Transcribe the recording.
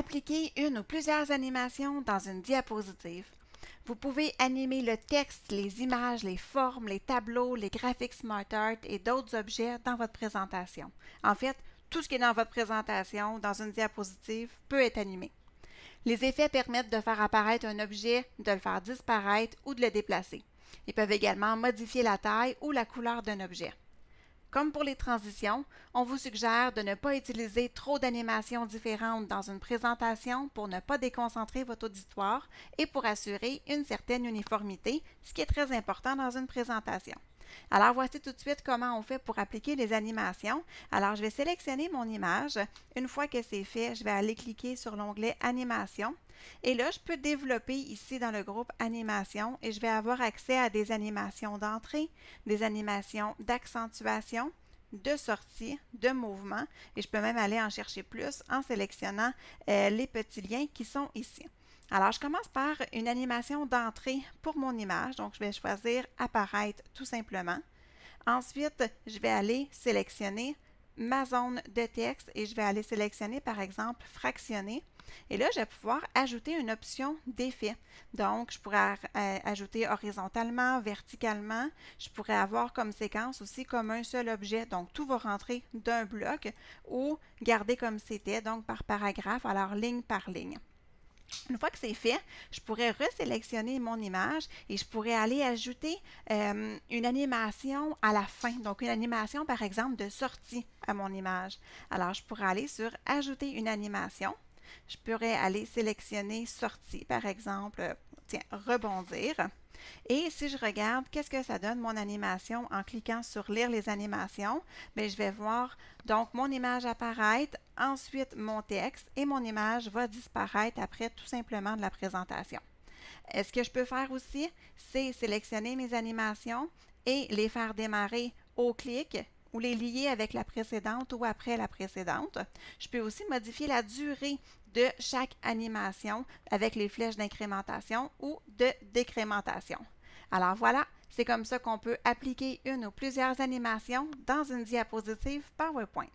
appliquer une ou plusieurs animations dans une diapositive. Vous pouvez animer le texte, les images, les formes, les tableaux, les graphiques SmartArt et d'autres objets dans votre présentation. En fait, tout ce qui est dans votre présentation, dans une diapositive, peut être animé. Les effets permettent de faire apparaître un objet, de le faire disparaître ou de le déplacer. Ils peuvent également modifier la taille ou la couleur d'un objet. Comme pour les transitions, on vous suggère de ne pas utiliser trop d'animations différentes dans une présentation pour ne pas déconcentrer votre auditoire et pour assurer une certaine uniformité, ce qui est très important dans une présentation. Alors, voici tout de suite comment on fait pour appliquer les animations. Alors, je vais sélectionner mon image. Une fois que c'est fait, je vais aller cliquer sur l'onglet « Animation ». Et là, je peux développer ici dans le groupe « Animation » et je vais avoir accès à des animations d'entrée, des animations d'accentuation, de sortie, de mouvement. Et je peux même aller en chercher plus en sélectionnant euh, les petits liens qui sont ici. Alors, je commence par une animation d'entrée pour mon image. Donc, je vais choisir Apparaître tout simplement. Ensuite, je vais aller sélectionner ma zone de texte et je vais aller sélectionner, par exemple, Fractionner. Et là, je vais pouvoir ajouter une option d'effet. Donc, je pourrais ajouter horizontalement, verticalement. Je pourrais avoir comme séquence aussi comme un seul objet. Donc, tout va rentrer d'un bloc ou garder comme c'était, donc par paragraphe, alors ligne par ligne. Une fois que c'est fait, je pourrais resélectionner mon image et je pourrais aller ajouter euh, une animation à la fin. Donc, une animation, par exemple, de sortie à mon image. Alors, je pourrais aller sur Ajouter une animation. Je pourrais aller sélectionner sortie, par exemple, rebondir. Et si je regarde, qu'est-ce que ça donne mon animation en cliquant sur lire les animations? mais ben, je vais voir donc mon image apparaître, ensuite mon texte et mon image va disparaître après tout simplement de la présentation. Est-ce que je peux faire aussi? C'est sélectionner mes animations et les faire démarrer au clic ou les lier avec la précédente ou après la précédente. Je peux aussi modifier la durée de chaque animation avec les flèches d'incrémentation ou de décrémentation. Alors voilà, c'est comme ça qu'on peut appliquer une ou plusieurs animations dans une diapositive PowerPoint.